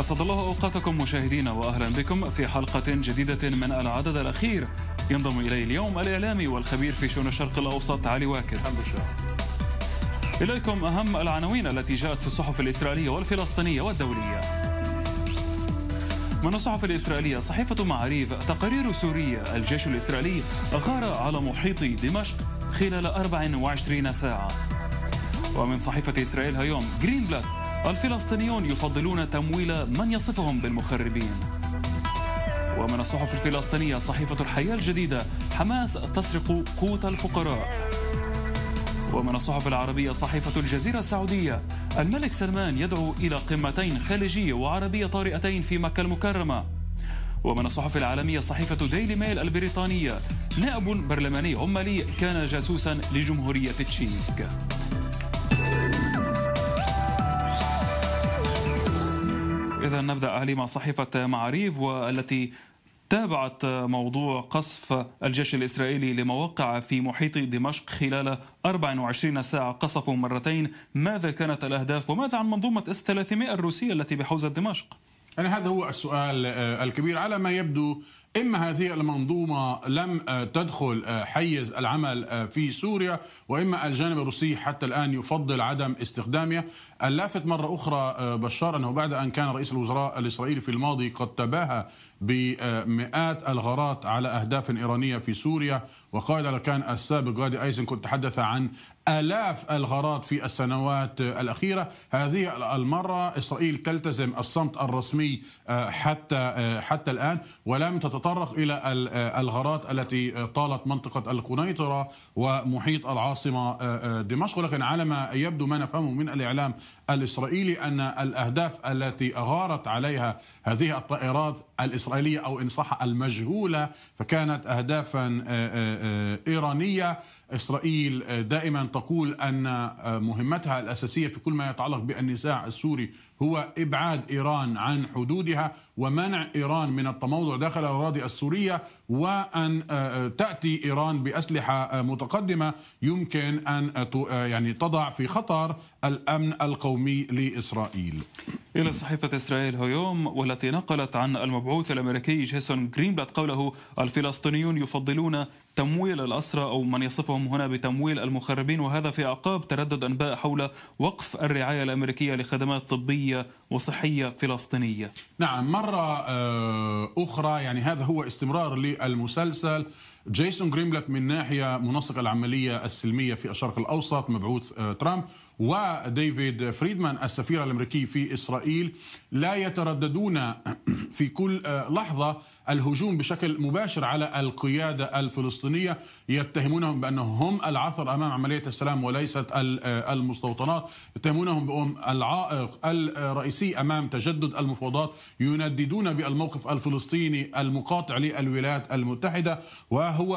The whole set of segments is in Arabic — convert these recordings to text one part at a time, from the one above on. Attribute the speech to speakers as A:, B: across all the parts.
A: أسعد الله أوقاتكم مشاهدينا وأهلا بكم في حلقة جديدة من العدد الأخير ينضم إلي اليوم الإعلامي والخبير في شؤون الشرق الأوسط علي واكر إليكم أهم العناوين التي جاءت في الصحف الإسرائيلية والفلسطينية والدولية من الصحف الإسرائيلية صحيفة معاريف تقارير سوريا الجيش الإسرائيلي غار على محيط دمشق خلال 24 ساعة ومن صحيفة إسرائيل هيوم جرين بلاد الفلسطينيون يفضلون تمويل من يصفهم بالمخربين ومن الصحف الفلسطينية صحيفة الحياة الجديدة حماس تسرق قوت الفقراء ومن الصحف العربية صحيفة الجزيرة السعودية الملك سلمان يدعو إلى قمتين خليجية وعربية طارئتين في مكة المكرمة ومن الصحف العالمية صحيفة ديلي ميل البريطانية نائب برلماني عمالي كان جاسوسا لجمهورية تشيك إذا نبدأ أهلي مع صحيفة معاريف والتي تابعت موضوع قصف الجيش الإسرائيلي لمواقع في محيط دمشق خلال 24 ساعة قصفوا مرتين ماذا كانت الأهداف وماذا عن منظومة
B: اس 300 الروسية التي بحوزة دمشق؟ يعني هذا هو السؤال آه، الكبير على ما يبدو إما هذه المنظومة لم آه، تدخل آه، حيز العمل آه، في سوريا وإما الجانب الروسي حتى الآن يفضل عدم استخدامها اللافت مرة أخرى بشار أنه بعد أن كان رئيس الوزراء الإسرائيلي في الماضي قد تباهى بمئات الغارات على أهداف إيرانية في سوريا وقائد الأركان السابق غادي أيزن كنت تحدث عن آلاف الغارات في السنوات الأخيرة هذه المرة إسرائيل تلتزم الصمت الرسمي حتى حتى الآن ولم تتطلع نتطرق إلى آه، الغارات التي آه، طالت منطقة القنيطرة ومحيط العاصمة آه، دمشق ولكن على ما يبدو ما نفهمه من الإعلام الإسرائيلي أن الأهداف التي أغارت عليها هذه الطائرات الإسرائيلية أو إن صح المجهولة فكانت أهدافا آه، آه، آه، إيرانية إسرائيل دائما تقول أن مهمتها الأساسية في كل ما يتعلق بالنزاع السوري هو إبعاد إيران عن حدودها ومنع إيران من التموضع داخل الأراضي السورية وأن تأتي إيران بأسلحة متقدمة يمكن أن يعني تضع في خطر الأمن القومي القومي لإسرائيل
A: إلى صحيفة إسرائيل هيوم والتي نقلت عن المبعوث الأمريكي جيسون جرينبلت قوله الفلسطينيون يفضلون تمويل الأسرى أو من يصفهم هنا بتمويل المخربين وهذا في أعقاب تردد أنباء حول وقف الرعاية الأمريكية لخدمات طبية وصحية فلسطينية
B: نعم مرة آه، أخرى يعني هذا هو استمرار للمسلسل جيسون جريملت من ناحية منسق العملية السلمية في الشرق الأوسط مبعوث آه، ترامب وديفيد فريدمان السفير الامريكي في اسرائيل لا يترددون في كل آه, لحظه الهجوم بشكل مباشر على القياده الفلسطينيه يتهمونهم بانهم هم العثر امام عمليه السلام وليست آه, المستوطنات يتهمونهم بهم العائق الرئيسي امام تجدد المفاوضات ينددون بالموقف الفلسطيني المقاطع للولايات المتحده وهو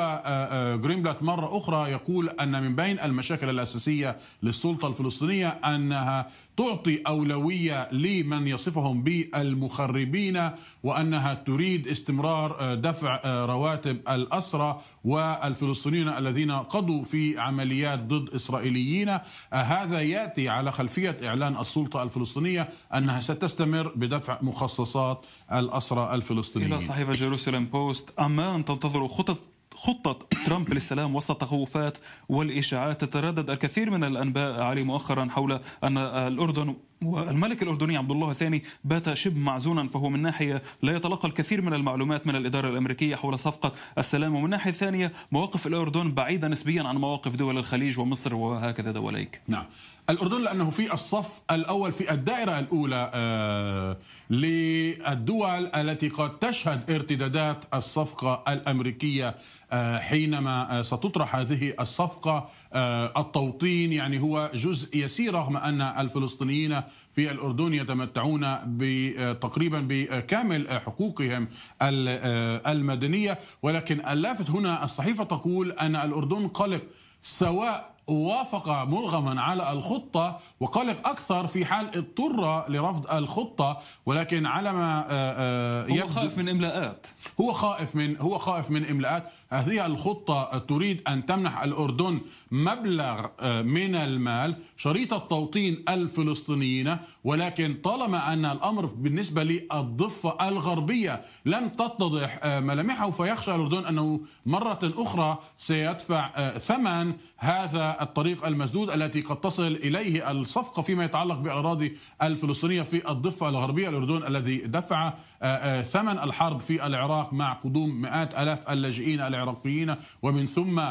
B: جريمبلت آه, مره اخرى يقول ان من بين المشاكل الاساسيه للسلطه الفلسطينيه الفلسطينية أنها تعطي أولوية لمن يصفهم بالمخربين وأنها تريد استمرار آه، دفع آه، رواتب الأسرى والفلسطينيين الذين قضوا في عمليات ضد إسرائيليين آه، هذا يأتي على خلفية إعلان السلطة الفلسطينية أنها ستستمر بدفع مخصصات الأسرى الفلسطينيين إلى صحيفة
A: جيروسالم بوست أمان تنتظر خطط خطة ترامب للسلام وسط تخوفات والإشاعات تتردد الكثير من الأنباء علي مؤخرا حول أن الأردن والملك الأردني عبد الله الثاني بات شبه معزونا فهو من ناحية لا يتلقى الكثير من المعلومات من الإدارة الأمريكية حول صفقة السلام ومن ناحية ثانية مواقف الأردن بعيدة نسبيا عن مواقف
B: دول الخليج ومصر وهكذا دوليك نعم الأردن لأنه في الصف الأول في الدائرة الأولى آه، للدول التي قد تشهد ارتدادات الصفقة الأمريكية آه، حينما آه، ستطرح هذه الصفقة آه، التوطين يعني هو جزء يسير رغم أن الفلسطينيين في الأردن يتمتعون آه، تقريبا بكامل حقوقهم آه، المدنية ولكن اللافت هنا الصحيفة تقول أن الأردن قلق سواء وافق مرغما على الخطة وقلق أكثر في حال اضطر لرفض الخطة ولكن على ما آه، آه، هو خائف من إملاءات هو خائف من هو خائف من إملاءات هذه الخطة تريد أن تمنح الأردن مبلغ آه، من المال شريطة توطين الفلسطينيين ولكن طالما أن الأمر بالنسبة للضفة الغربية لم تتضح ملامحه فيخشى الأردن أنه مرة أخرى سيدفع ثمن هذا الطريق المسدود التي قد تصل إليه الصفقة فيما يتعلق بالأراضي الفلسطينية في الضفة الغربية الأردن الذي دفع آه، آه، ثمن الحرب في العراق مع قدوم مئات ألاف اللاجئين العراقيين ومن ثم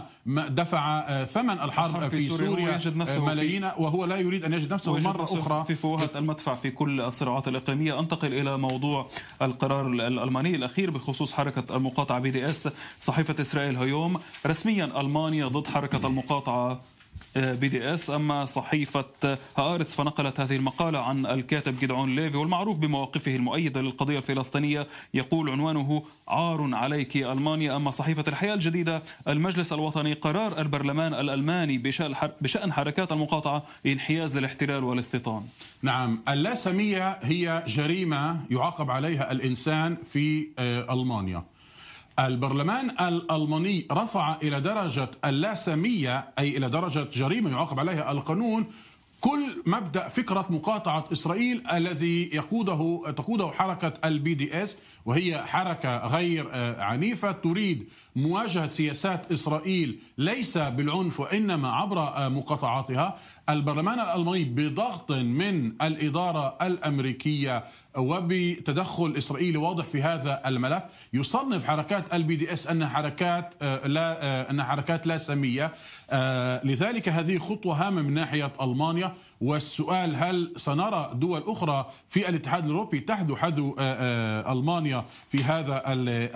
B: دفع آه، ثمن الحرب في, في سوريا ملايين وهو لا يريد أن يجد نفسه مرة نفسه أخرى في فوهة المدفع
A: في كل الصراعات الإقليمية أنتقل إلى موضوع القرار الألماني الأخير بخصوص حركة المقاطعة بي دي اس صحيفة إسرائيل هيوم رسميا ألمانيا ضد حركة المقاطعة بي دي اس اما صحيفه هارتس فنقلت هذه المقاله عن الكاتب جدعون ليفي والمعروف بمواقفه المؤيده للقضيه الفلسطينيه يقول عنوانه عار عليك المانيا اما صحيفه الحياه الجديده المجلس الوطني قرار البرلمان الالماني
B: بشان حركات المقاطعه انحياز للاحتلال والاستيطان. نعم اللاسميه هي جريمه يعاقب عليها الانسان في آه، المانيا. البرلمان الألماني رفع إلى درجة اللاسمية أي إلى درجة جريمة يعاقب عليها القانون كل مبدا فكره مقاطعه اسرائيل الذي يقوده تقوده حركه البي دي اس وهي حركه غير آه، عنيفه تريد مواجهه سياسات اسرائيل ليس بالعنف وانما عبر آه، مقاطعاتها البرلمان الالماني بضغط من الاداره الامريكيه وبتدخل اسرائيلي واضح في هذا الملف يصنف حركات البي دي اس انها حركات آه، لا انها حركات لا سميه لذلك هذه خطوه هامه من ناحيه المانيا والسؤال هل سنرى دول أخرى في الاتحاد الأوروبي تحذو حذو آه، آه، ألمانيا في هذا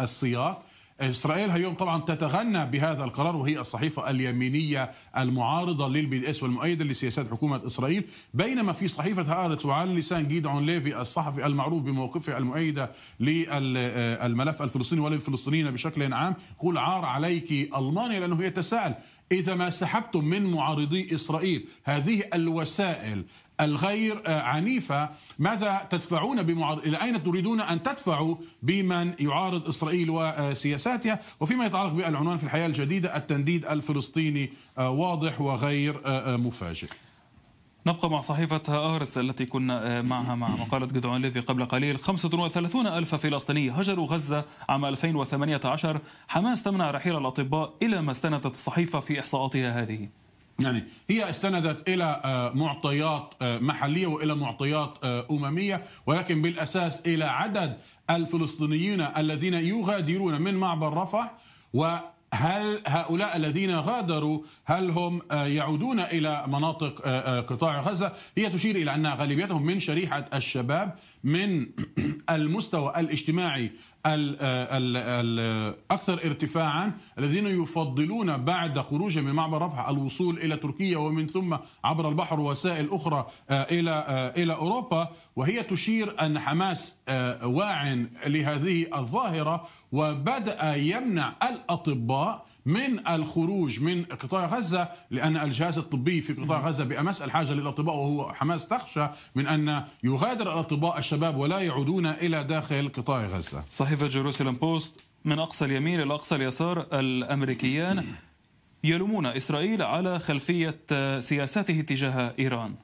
B: السياق إسرائيل اليوم طبعا تتغنى بهذا القرار وهي الصحيفة اليمينية المعارضة للبي دي اس والمؤيدة لسياسات حكومة إسرائيل بينما في صحيفة هارتس وعلى لسان جيدعون ليفي الصحفي المعروف بموقفه المؤيدة للملف آه، الفلسطيني وللفلسطينيين بشكل عام يقول عار عليك ألمانيا لأنه يتساءل إذا ما سحبتم من معارضي إسرائيل هذه الوسائل الغير آه، عنيفة ماذا تدفعون بمعارض إلى أين تريدون أن تدفعوا بمن يعارض إسرائيل وسياساتها وفيما يتعلق بالعنوان في الحياة الجديدة التنديد الفلسطيني آه، واضح وغير آه، مفاجئ
A: نبقى مع صحيفة أهرس التي كنا معها مع مقالة جدعون ليفي قبل قليل 35 ألف فلسطيني هجروا غزة عام 2018 حماس تمنع رحيل الأطباء إلى ما استندت الصحيفة في إحصاءاتها هذه
B: يعني هي استندت الى آه، معطيات آه، محليه والى معطيات آه، امميه ولكن بالاساس الى عدد الفلسطينيين الذين يغادرون من معبر رفح وهل هؤلاء الذين غادروا هل هم يعودون الى مناطق قطاع غزه؟ هي تشير الى ان غالبيتهم من شريحه الشباب من المستوى الاجتماعي الأكثر ارتفاعا الذين يفضلون بعد خروجهم من معبر رفح الوصول إلى تركيا ومن ثم عبر البحر وسائل أخرى آه، إلى آه، إلى أوروبا وهي تشير أن حماس آه، واع لهذه الظاهرة وبدأ يمنع الأطباء من الخروج من قطاع غزة لأن الجهاز الطبي في قطاع غزة بأمس الحاجة للأطباء وهو حماس تخشى من أن يغادر الأطباء الشباب ولا يعودون إلى داخل قطاع غزة صحيح صحيفة جيروسلم بوست
A: من أقصى اليمين إلى أقصى اليسار الأمريكيان يلومون إسرائيل على
B: خلفية سياساته تجاه إيران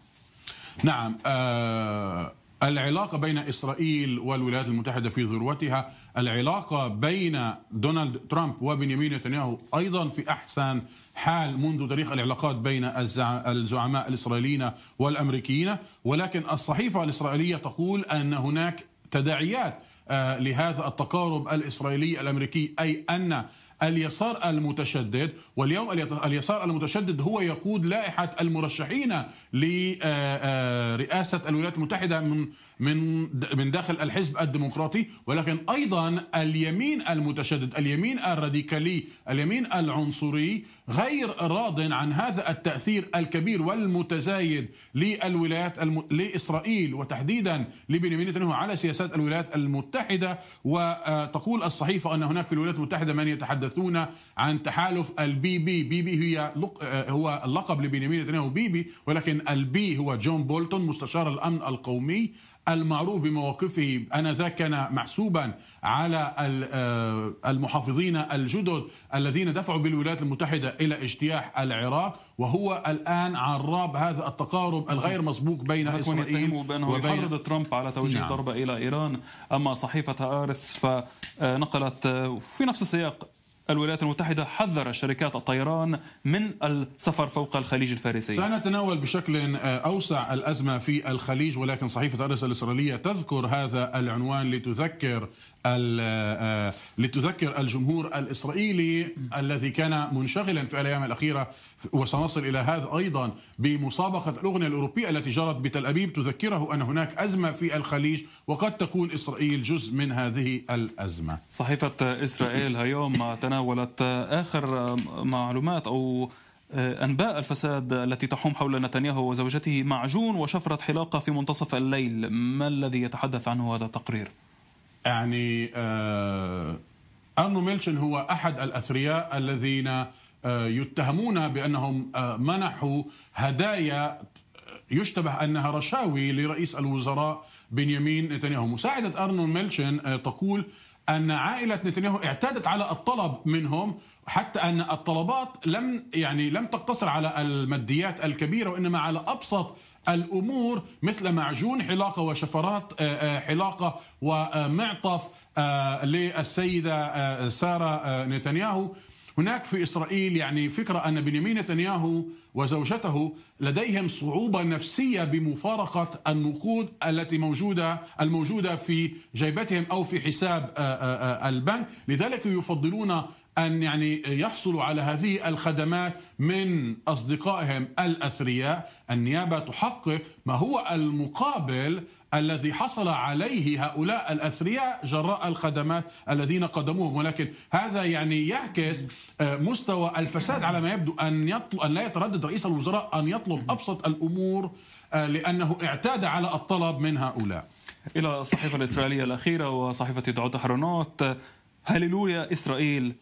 B: نعم آه العلاقة بين إسرائيل والولايات المتحدة في ذروتها العلاقة بين دونالد ترامب وبنيامين نتنياهو أيضا في أحسن حال منذ تاريخ العلاقات بين الزعماء الإسرائيليين والأمريكيين ولكن الصحيفة الإسرائيلية تقول أن هناك تداعيات آه، لهذا التقارب الاسرائيلي الامريكي اي ان اليسار المتشدد واليوم اليسار المتشدد هو يقود لائحة المرشحين لرئاسة آه، آه، الولايات المتحدة من من من داخل الحزب الديمقراطي ولكن أيضا اليمين المتشدد اليمين الراديكالي اليمين العنصري غير راض عن هذا التأثير الكبير والمتزايد للولايات الم... لإسرائيل وتحديدا لبنيامين نتنياهو على سياسات الولايات المتحدة وتقول الصحيفة أن هناك في الولايات المتحدة من يتحدث يتحدثون عن تحالف البي بي بي بي هي آه، هو اللقب لبنيامين نتنياهو بي بي ولكن البي هو جون بولتون مستشار الامن القومي المعروف بمواقفه انذاك كان محسوبا على آه، المحافظين الجدد الذين دفعوا بالولايات المتحده الى اجتياح العراق وهو الان عراب هذا التقارب الغير مسبوق بين اسرائيل وبين يحرض
A: ترامب على توجيه نعم. ضربه الى ايران اما صحيفه ارث فنقلت آه، في نفس السياق الولايات المتحدة حذر شركات الطيران من السفر فوق الخليج الفارسي
B: سنتناول بشكل آه، أوسع الأزمة في الخليج ولكن صحيفة أرس الإسرائيلية تذكر هذا العنوان لتذكر آه، لتذكر الجمهور الإسرائيلي الذي كان منشغلا في الأيام الأخيرة وسنصل إلى هذا أيضا بمسابقة الأغنية الأوروبية التي جرت بتل أبيب تذكره أن هناك أزمة في الخليج وقد تكون إسرائيل جزء من هذه الأزمة
A: صحيفة إسرائيل هيوم تناولت آخر معلومات أو آه، أنباء الفساد التي تحوم حول نتنياهو وزوجته معجون وشفرة حلاقة في منتصف الليل
B: ما الذي يتحدث عنه هذا التقرير؟ يعني آه، أرنو ميلشن هو أحد الأثرياء الذين آه، يتهمون بأنهم آه، منحوا هدايا يشتبه أنها رشاوي لرئيس الوزراء بنيامين نتنياهو مساعدة أرنو ميلشن تقول أن عائلة نتنياهو اعتادت على الطلب منهم حتى أن الطلبات لم يعني لم تقتصر على الماديات الكبيرة وإنما على أبسط الامور مثل معجون حلاقه وشفرات آه، آه، حلاقه ومعطف آه، للسيده ساره نتنياهو هناك في اسرائيل يعني فكره ان بنيامين نتنياهو وزوجته لديهم صعوبه نفسيه بمفارقه النقود التي موجوده الموجوده في جيبتهم او في حساب البنك، لذلك يفضلون أن يعني يحصلوا على هذه الخدمات من أصدقائهم الأثرياء النيابة تحقق ما هو المقابل الذي حصل عليه هؤلاء الأثرياء جراء الخدمات الذين قدموهم ولكن هذا يعني يعكس آه، مستوى الفساد على ما يبدو أن, يطلب أن لا يتردد رئيس الوزراء أن يطلب أبسط الأمور آه، لأنه اعتاد على الطلب من هؤلاء
A: إلى الصحيفة الإسرائيلية الأخيرة وصحيفة دعوت أحرنوت هللويا إسرائيل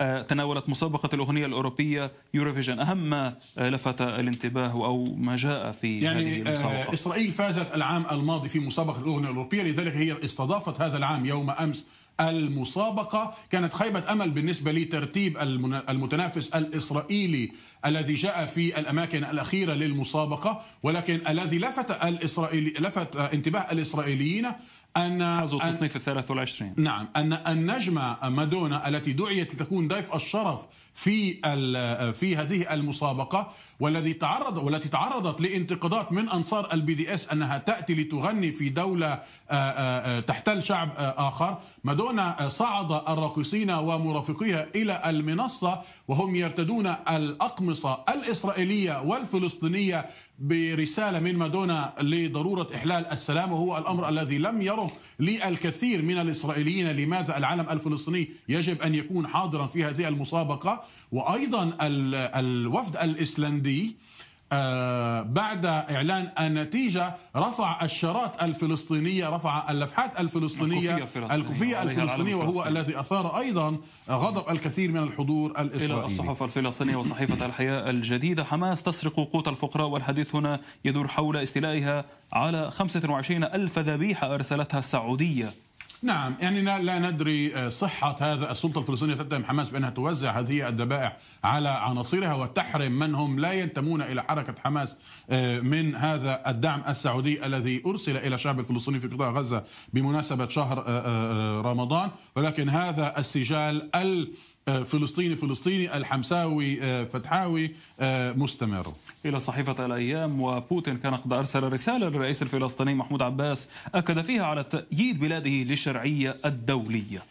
A: آه، تناولت مسابقة الأغنية الأوروبية يوروفيجن أهم ما آه، لفت الانتباه أو ما جاء في يعني هذه آه، المسابقة
B: إسرائيل فازت العام الماضي في مسابقة الأغنية الأوروبية لذلك هي استضافت هذا العام يوم أمس المسابقة كانت خيبة أمل بالنسبة لترتيب المتنافس الإسرائيلي الذي جاء في الأماكن الأخيرة للمسابقة ولكن الذي لفت الإسرائيلي لفت انتباه الإسرائيليين أن حظوا
A: التصنيف ال 23
B: نعم أن النجمة مادونا التي دعيت لتكون ضيف الشرف في في هذه المسابقة والذي تعرض والتي تعرضت لانتقادات من أنصار البي دي اس أنها تأتي لتغني في دولة آه، آه، آه، تحتل شعب آخر مادونا صعد الراقصين ومرافقيها إلى المنصة وهم يرتدون الأقمصة الإسرائيلية والفلسطينية برسالة من مادونا لضرورة إحلال السلام وهو الأمر الذي لم يره للكثير من الإسرائيليين لماذا العالم الفلسطيني يجب أن يكون حاضرا في هذه المسابقة وأيضا الوفد الإسلندي آه، بعد إعلان النتيجة رفع الشارات الفلسطينية رفع اللفحات الفلسطينية الكوفية, الكوفية الفلسطينية وهو الذي أثار أيضا غضب الكثير من الحضور الإسرائيلي إلى الصحف
A: الفلسطينية وصحيفة الحياة الجديدة حماس تسرق قوت الفقراء والحديث هنا يدور حول استيلائها على 25 ألف
B: ذبيحة أرسلتها السعودية نعم يعني لا ندري آه، صحة هذا السلطة الفلسطينية تتهم حماس بأنها توزع هذه الذبائح على عناصرها وتحرم من هم لا ينتمون إلى حركة حماس آه، من هذا الدعم السعودي الذي أرسل إلى الشعب الفلسطيني في قطاع غزة بمناسبة شهر آه، رمضان ولكن هذا السجال ال آه، فلسطيني فلسطيني الحمساوي آه، فتحاوي آه، مستمر إلى صحيفة الأيام وبوتين كان قد أرسل رسالة للرئيس الفلسطيني محمود عباس
A: أكد فيها على تأييد بلاده للشرعية الدولية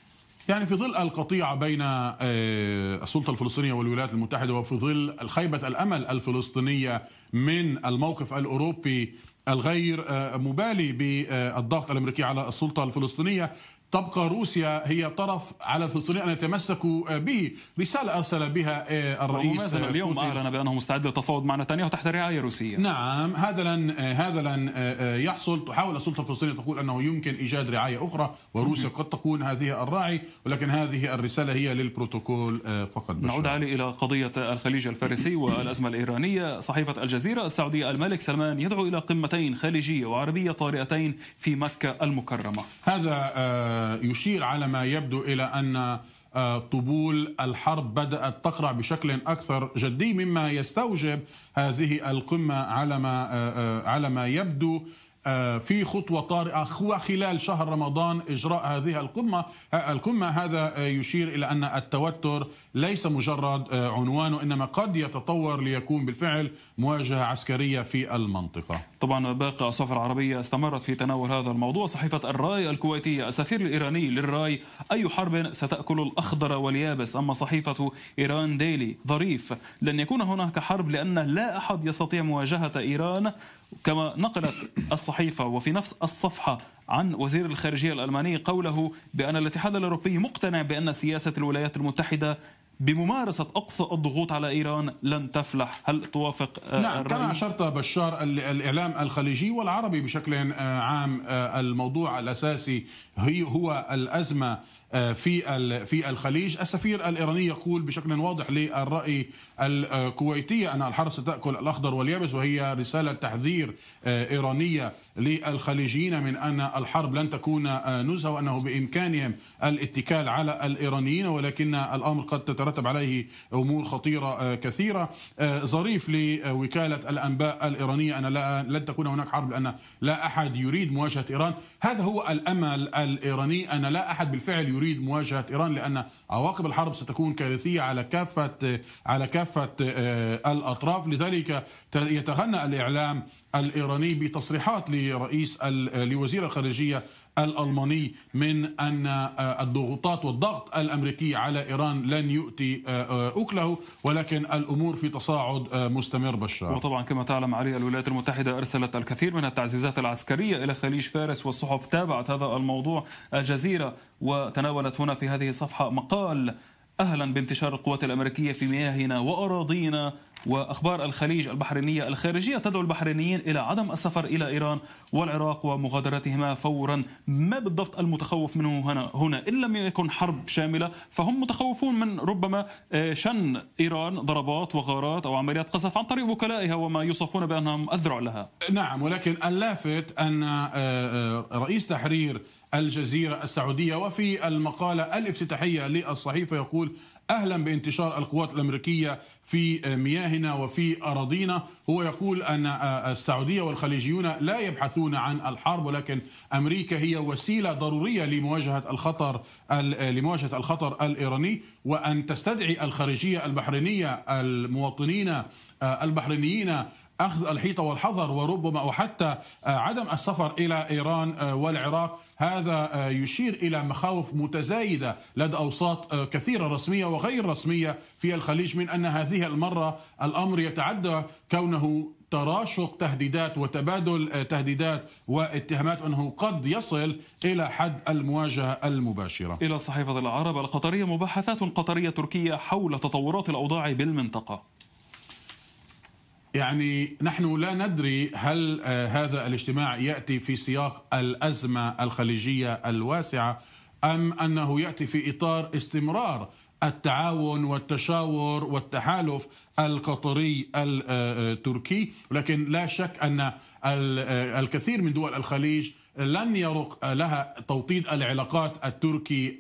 B: يعني في ظل القطيعة بين السلطة الفلسطينية والولايات المتحدة وفي ظل خيبة الأمل الفلسطينية من الموقف الأوروبي الغير مبالي بالضغط الامريكي على السلطه الفلسطينيه تبقى روسيا هي طرف على الفلسطينيين ان يتمسكوا آه، به، رساله ارسل بها آه، الرئيس مثلا آه، اليوم
A: اعلن بانه مستعد للتفاوض
B: مع نتنياهو تحت رعايه روسيه. نعم هذا لن هذا لن يحصل، تحاول السلطه الفلسطينيه تقول انه يمكن ايجاد رعايه اخرى وروسيا قد تكون هذه الراعي ولكن هذه الرساله هي للبروتوكول فقط. بشرة.
A: نعود علي الى قضيه الخليج الفارسي والازمه الايرانيه، صحيفه الجزيره السعوديه الملك سلمان يدعو الى قمتين خليجيه وعربيه طارئتين في مكه المكرمه.
B: هذا يشير على ما يبدو الى ان آه، طبول الحرب بدات تقرع بشكل اكثر جدي مما يستوجب هذه القمه على ما آه، آه، يبدو آه، في خطوة طارئة وخلال شهر رمضان إجراء هذه القمة القمة هذا آه، يشير إلى أن التوتر ليس مجرد آه، عنوان وإنما قد يتطور ليكون بالفعل مواجهة عسكرية في المنطقة طبعا باقي الصحف العربية استمرت في تناول
A: هذا الموضوع صحيفة الراي الكويتية السفير الإيراني للراي أي حرب ستأكل الأخضر واليابس أما صحيفة إيران ديلي ظريف لن يكون هناك حرب لأن لا أحد يستطيع مواجهة إيران كما نقلت الصحيفة الصحيفة وفي نفس الصفحة عن وزير الخارجية الألماني قوله بأن الاتحاد الأوروبي مقتنع بأن سياسة الولايات المتحدة بممارسة أقصى الضغوط على إيران لن تفلح هل توافق
B: آه، نعم كما أشرت بشار الإعلام الخليجي والعربي بشكل آه، عام آه، الموضوع الأساسي هو الأزمة آه، في في الخليج، السفير الايراني يقول بشكل واضح للراي الكويتيه ان الحرس تاكل الاخضر واليابس وهي رساله تحذير آه، ايرانيه للخليجيين من أن الحرب لن تكون آه، نزهة وأنه بإمكانهم الاتكال على الإيرانيين ولكن الأمر قد تترتب عليه أمور خطيرة آه، كثيرة آه، ظريف لوكالة الأنباء الإيرانية أن لا لن تكون هناك حرب لأن لا أحد يريد مواجهة إيران هذا هو الأمل الإيراني أن لا أحد بالفعل يريد مواجهة إيران لأن عواقب الحرب ستكون كارثية على كافة على كافة الأطراف لذلك يتغنى الإعلام الايراني بتصريحات لرئيس لوزير الخارجيه الالماني من ان آه، الضغوطات والضغط الامريكي على ايران لن يؤتي آه، آه، اكله ولكن الامور في تصاعد مستمر بشار. وطبعا كما تعلم علي الولايات المتحده ارسلت الكثير من التعزيزات العسكريه الى خليج
A: فارس والصحف تابعت هذا الموضوع الجزيره وتناولت هنا في هذه الصفحه مقال أهلا بانتشار القوات الأمريكية في مياهنا وأراضينا وأخبار الخليج البحرينية الخارجية تدعو البحرينيين إلى عدم السفر إلى إيران والعراق ومغادرتهما فورا ما بالضبط المتخوف منه هنا, هنا إن لم يكن حرب شاملة فهم متخوفون من ربما آه، شن إيران ضربات وغارات أو عمليات قصف عن طريق وكلائها وما يوصفون بأنهم أذرع لها
B: نعم ولكن اللافت أن آه، آه، رئيس تحرير الجزيرة السعودية وفي المقالة الافتتاحية للصحيفة يقول أهلا بانتشار القوات الأمريكية في مياهنا وفي أراضينا هو يقول أن السعودية والخليجيون لا يبحثون عن الحرب ولكن أمريكا هي وسيلة ضرورية لمواجهة الخطر لمواجهة الخطر الإيراني وأن تستدعي الخارجية البحرينية المواطنين آه، البحرينيين أخذ الحيطة والحذر وربما او حتى آه، عدم السفر إلى إيران آه، والعراق هذا آه، يشير إلى مخاوف متزايدة لدى أوساط كثيرة رسمية وغير رسمية في الخليج من أن هذه المرة الأمر يتعدى كونه تراشق تهديدات وتبادل تهديدات واتهامات انه قد يصل الى حد المواجهه المباشره.
A: الى صحيفه العرب القطريه
B: مباحثات قطريه تركيه حول تطورات الاوضاع بالمنطقه. يعني نحن لا ندري هل آه، هذا الاجتماع ياتي في سياق الازمه الخليجيه الواسعه ام انه ياتي في اطار استمرار التعاون والتشاور والتحالف القطري التركي آه، آه، لكن لا شك ان الكثير من دول الخليج لن يرق لها توطيد العلاقات التركي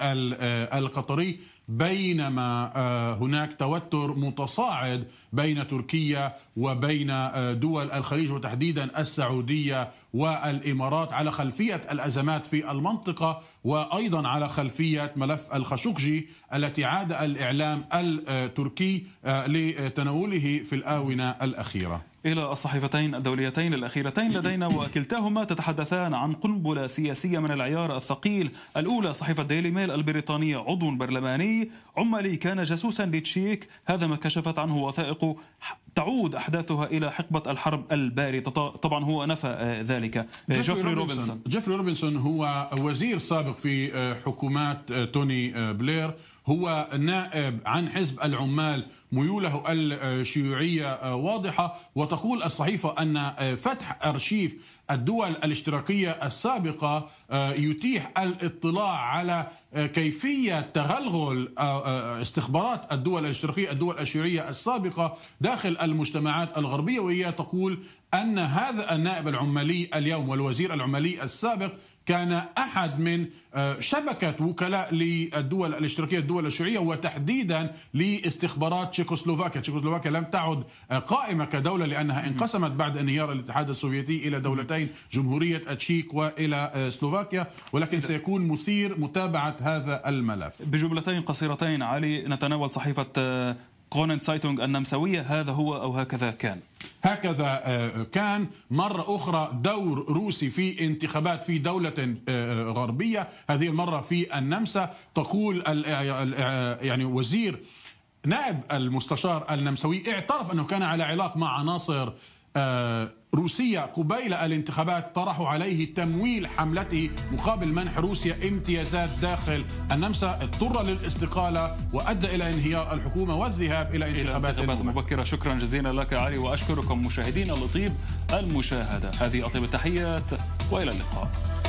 B: القطري بينما آه، هناك توتر متصاعد بين تركيا وبين آه، دول الخليج وتحديدا السعوديه والامارات على خلفيه الازمات في المنطقه وايضا على خلفيه ملف الخشوقجي التي عاد الاعلام التركي آه، لتناوله في الاونه الاخيره.
A: إلى الصحيفتين الدوليتين الأخيرتين لدينا
B: وكلتاهما تتحدثان عن قنبلة
A: سياسية من العيار الثقيل الأولى صحيفة ديلي ميل البريطانية عضو برلماني عمالي كان جاسوسا لتشيك هذا ما كشفت عنه وثائق تعود أحداثها إلى حقبة الحرب الباردة طبعا هو نفى آه، ذلك آه، جيفري روبنسون
B: جيفري روبنسون هو وزير سابق في آه، حكومات توني بلير هو نائب عن حزب العمال ميوله الشيوعية آه، واضحة وتقول الصحيفة أن آه، فتح أرشيف الدول الاشتراكية السابقة آه، يتيح الاطلاع على كيفية تغلغل استخبارات الدول الاشتراكية الدول الشيوعية السابقة داخل المجتمعات الغربية وهي تقول أن هذا النائب العمالي اليوم والوزير العمالي السابق كان احد من آه، شبكه وكلاء للدول الاشتراكيه الدول الشيوعيه وتحديدا لاستخبارات تشيكوسلوفاكيا، تشيكوسلوفاكيا لم تعد آه، قائمه كدوله لانها انقسمت بعد انهيار الاتحاد السوفيتي الى دولتين جمهوريه التشيك والى آه، سلوفاكيا ولكن سيكون مثير متابعه هذا الملف. بجملتين قصيرتين
A: علي نتناول صحيفه كرونن سايتونغ النمساوية هذا هو أو هكذا كان
B: هكذا آه، كان مرة أخرى دور روسي في انتخابات في دولة آه، آه، غربية هذه المرة في النمسا تقول يعني وزير نائب المستشار النمساوي اعترف أنه كان على علاقة مع عناصر آه، روسيا قبيل الانتخابات طرحوا عليه تمويل حملته مقابل منح روسيا امتيازات داخل النمسا اضطر للاستقالة وأدى إلى انهيار الحكومة والذهاب إلى انتخابات, إلى انتخابات
A: مبكرة شكرا جزيلا لك علي وأشكركم مشاهدينا لطيب المشاهدة هذه أطيب التحيات وإلى اللقاء